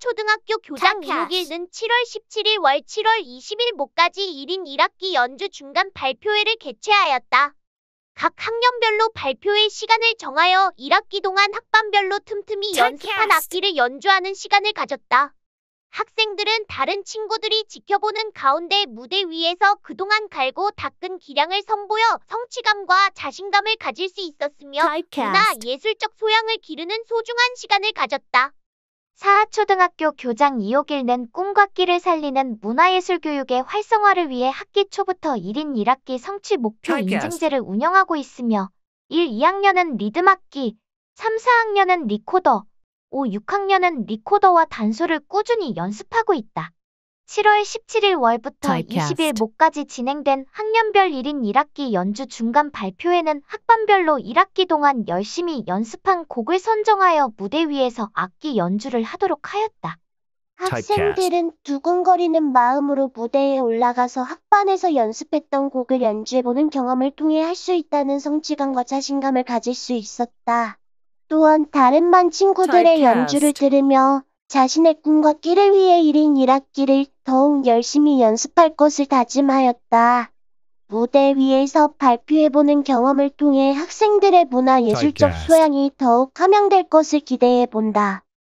초등학교 교장 기록일은 7월 17일 월 7월 20일 모까지 1인 1학기 연주 중간 발표회를 개최하였다. 각 학년별로 발표회 시간을 정하여 1학기 동안 학반별로 틈틈이 연습한 악기를 연주하는 시간을 가졌다. 학생들은 다른 친구들이 지켜보는 가운데 무대 위에서 그동안 갈고 닦은 기량을 선보여 성취감과 자신감을 가질 수 있었으며 문나 예술적 소양을 기르는 소중한 시간을 가졌다. 사하초등학교 교장 이옥일는 꿈과 끼를 살리는 문화예술 교육의 활성화를 위해 학기 초부터 1인 1학기 성취 목표 인증제를 운영하고 있으며 1, 2학년은 리듬악기, 3, 4학년은 리코더, 5, 6학년은 리코더와 단소를 꾸준히 연습하고 있다. 7월 17일 월부터 Typecast. 20일 목까지 진행된 학년별 1인 1학기 연주 중간 발표회는 학반별로 1학기 동안 열심히 연습한 곡을 선정하여 무대 위에서 악기 연주를 하도록 하였다. 학생들은 두근거리는 마음으로 무대에 올라가서 학반에서 연습했던 곡을 연주해보는 경험을 통해 할 수 있다는 성취감과 자신감을 가질 수 있었다. 또한 다른 반 친구들의 Typecast. 연주를 들으며 자신의 꿈과 끼를 위해 1인 1학기를 더욱 열심히 연습할 것을 다짐하였다. 무대 위에서 발표해보는 경험을 통해 학생들의 문화예술적 소양이 더욱 함양될 것을 기대해본다.